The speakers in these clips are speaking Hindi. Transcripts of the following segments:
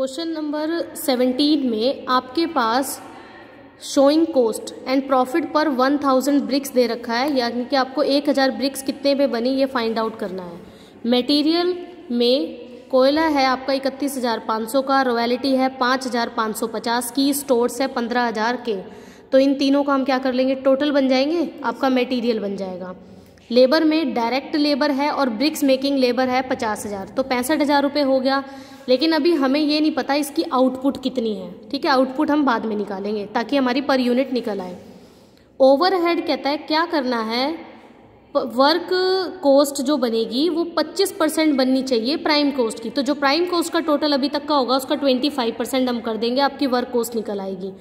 क्वेश्चन नंबर सेवेंटीन में आपके पास शोइंग कोस्ट एंड प्रॉफिट पर वन थाउजेंड ब्रिक्स दे रखा है यानी कि आपको एक हज़ार ब्रिक्स कितने पे बनी ये फाइंड आउट करना है मटेरियल में कोयला है आपका इकतीस हज़ार पाँच सौ का रॉयलिटी है पाँच हज़ार पाँच सौ पचास की स्टोर्स है पंद्रह हज़ार के तो इन तीनों का हम क्या कर लेंगे टोटल बन जाएंगे आपका मटेरियल बन जाएगा लेबर में डायरेक्ट लेबर है और ब्रिक्स मेकिंग लेबर है पचास हज़ार तो पैंसठ हज़ार रुपये हो गया लेकिन अभी हमें ये नहीं पता इसकी आउटपुट कितनी है ठीक है आउटपुट हम बाद में निकालेंगे ताकि हमारी पर यूनिट निकल आए ओवरहेड कहता है क्या करना है वर्क कॉस्ट जो बनेगी वो 25 परसेंट बननी चाहिए प्राइम कॉस्ट की तो जो प्राइम कॉस्ट का टोटल अभी तक का होगा उसका 25 परसेंट हम कर देंगे आपकी वर्क कॉस्ट निकल आएगी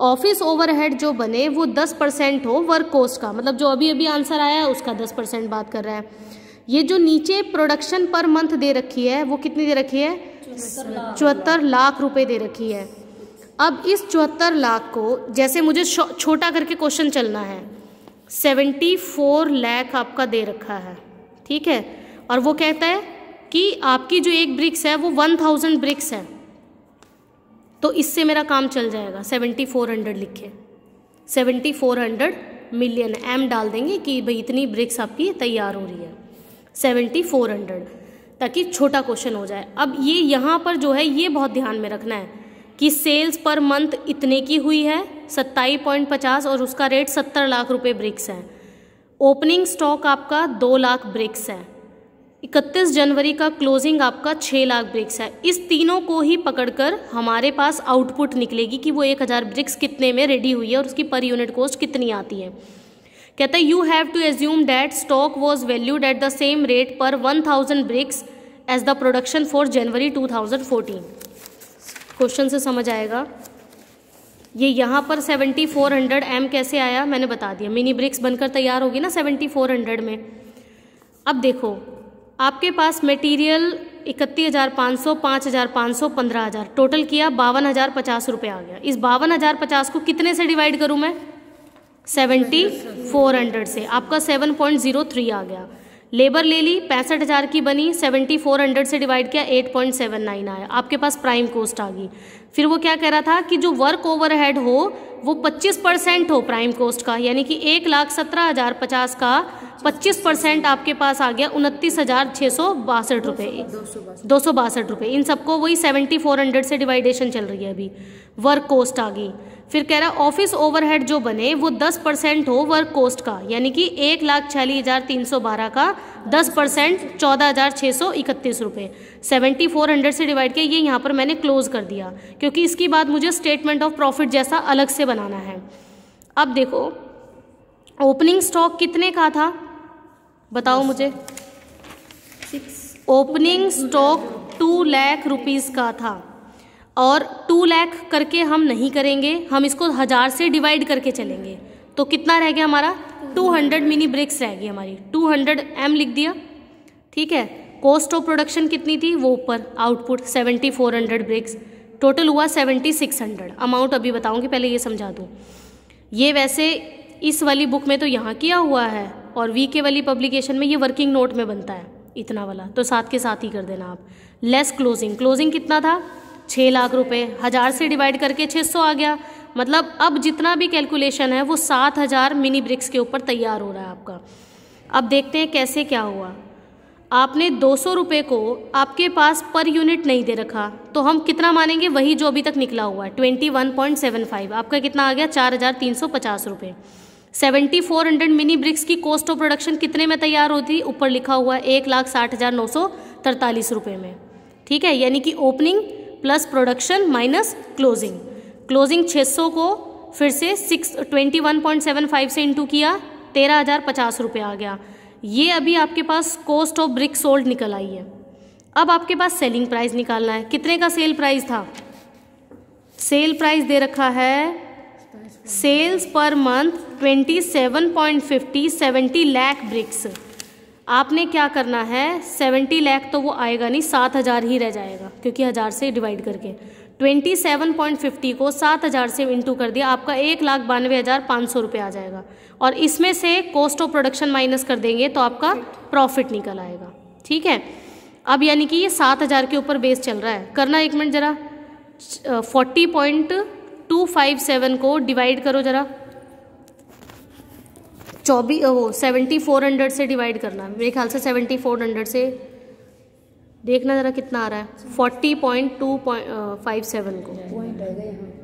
ऑफिस ओवरहेड जो बने वो दस परसेंट हो वर्क कोस्ट का मतलब जो अभी अभी आंसर आया है उसका दस परसेंट बात कर रहा है ये जो नीचे प्रोडक्शन पर मंथ दे रखी है वो कितनी दे रखी है चौहत्तर लाख रुपए दे रखी है अब इस चौहत्तर लाख को जैसे मुझे छोटा करके क्वेश्चन चलना है सेवेंटी फोर लैख आपका दे रखा है ठीक है और वो कहता है कि आपकी जो एक ब्रिक्स है वो वन थाउजेंड ब्रिक्स है तो इससे मेरा काम चल जाएगा सेवेंटी फोर हंड्रेड लिखे seventy four hundred million M डाल देंगे कि भाई इतनी ब्रिक्स आपकी तैयार हो रही है सेवेंटी फोर हंड्रेड ताकि छोटा क्वेश्चन हो जाए अब ये यहाँ पर जो है ये बहुत ध्यान में रखना है कि सेल्स पर मंथ इतने की हुई है सत्ताईस पॉइंट पचास और उसका रेट सत्तर लाख रुपए ब्रिक्स है ओपनिंग स्टॉक आपका दो लाख ब्रिक्स है इकतीस जनवरी का क्लोजिंग आपका छः लाख ब्रिक्स है इस तीनों को ही पकड़कर हमारे पास आउटपुट निकलेगी कि वो एक हज़ार ब्रिक्स कितने में रेडी हुई है और उसकी पर यूनिट कॉस्ट कितनी आती है कहते हैं you have to assume that stock was valued at the same rate पर one thousand bricks as the production for January two thousand fourteen question से समझ आएगा ये यहाँ पर सेवेंटी फोर हंड्रेड एम कैसे आया मैंने बता दिया मिनी ब्रिक्स बनकर तैयार होगी ना सेवेंटी फोर हंड्रेड में अब देखो आपके पास मटेरियल इकतीस हज़ार पाँच सौ पाँच हज़ार पाँच सौ पंद्रह हज़ार टोटल किया बावन हज़ार पचास रुपये आ गया इस बावन हज़ार पचास को कितने से डिवाइड करूँ मैं सेवेंटी फोर हंड्रेड से आपका सेवन पॉइंट ज़ीरो थ्री आ गया लेबर ले ली पैंसठ हज़ार की बनी सेवेंटी फोर हंड्रेड से डिवाइड किया एट पॉइंट सेवन नाइन आया आपके पास प्राइम कोस्ट आ गई फिर वो क्या कह रहा था कि जो वर्क ओवरहेड हो वो पच्चीस परसेंट हो प्राइम कोस्ट का यानी कि एक लाख सत्रह हज़ार पचास का पच्चीस परसेंट आपके पास आ गया उनतीस हज़ार छः सौ बासठ रुपये दो सौ बासठ रुपये इन सबको वही सेवेंटी फोर हंड्रेड से डिवाइडेशन चल रही है अभी वर्क कोस्ट आ गई फिर कह रहा ऑफिस ओवरहेड जो बने वो 10 परसेंट हो वर्क कोस्ट का यानी कि एक लाख छियालीस हज़ार तीन सौ बारह का 10 परसेंट चौदह हज़ार छः सौ इकतीस रुपये सेवेंटी फोर हंड्रेड से डिवाइड किया ये यहाँ पर मैंने क्लोज कर दिया क्योंकि इसके बाद मुझे स्टेटमेंट ऑफ प्रॉफिट जैसा अलग से बनाना है अब देखो ओपनिंग स्टॉक कितने का था बताओ मुझे opening stock two lakh rupees का था और टू लैख करके हम नहीं करेंगे हम इसको हज़ार से डिवाइड करके चलेंगे तो कितना रह गया हमारा टू हंड्रेड मिनी ब्रेक्स रह गई हमारी टू हंड्रेड एम लिख दिया ठीक है कॉस्ट ऑफ प्रोडक्शन कितनी थी वो ऊपर output seventy four hundred bricks total हुआ सेवेंटी सिक्स हंड्रेड अमाउंट अभी बताऊंगी पहले ये समझा दूँ ये वैसे इस वाली बुक में तो यहाँ किया हुआ है और वी के वाली पब्लिकेशन में ये वर्किंग नोट में बनता है इतना वाला तो साथ के साथ ही कर देना आप लेस क्लोजिंग क्लोजिंग कितना था छः लाख रुपए हज़ार से डिवाइड करके छः सौ आ गया मतलब अब जितना भी कैलकुलेशन है वो सात हज़ार मिनी ब्रिक्स के ऊपर तैयार हो रहा है आपका अब देखते हैं कैसे क्या हुआ आपने दो सौ रुपये को आपके पास पर यूनिट नहीं दे रखा तो हम कितना मानेंगे वही जो अभी तक निकला हुआ है twenty one point seven five आपका कितना आ गया चार हज़ार तीन सौ पचास रुपये seventy four hundred mini bricks की कॉस्ट ऑफ प्रोडक्शन कितने में तैयार होती ऊपर लिखा हुआ है एक लाख साठ हज़ार नौ सौ तरतालीस रुपये में ठीक है यानी कि opening plus production minus closing closing 600 को फिर से six twenty one point seven five से इंटू किया तेरह हज़ार पचास रुपये आ गया ये अभी आपके पास कॉस्ट ऑफ ब्रिक सोल्ड निकल आई है अब आपके पास सेलिंग प्राइस निकालना है कितने का सेल प्राइस था सेल प्राइस दे रखा है sales per month twenty seven point fifty seventy lakh bricks आपने क्या करना है सेवेंटी लैख तो वो आएगा नहीं सात हज़ार ही रह जाएगा क्योंकि हज़ार से डिवाइड करके ट्वेंटी सेवन पॉइंट फिफ्टी को सात हज़ार से इंटू कर दिया आपका एक लाख बानवे हज़ार पाँच सौ रुपये आ जाएगा और इसमें से कॉस्ट ऑफ प्रोडक्शन माइनस कर देंगे तो आपका प्रॉफिट निकल आएगा ठीक है अब यानी कि ये सात हज़ार के ऊपर बेस चल रहा है करना एक मिनट ज़रा forty point two five seven को डिवाइड करो ज़रा चौबीस वो सेवेंटी फोर हंड्रेड से डिवाइड करना मेरे ख्याल से सेवेंटी फोर हंड्रेड से देखना ज़रा कितना आ रहा है forty point two point five seven को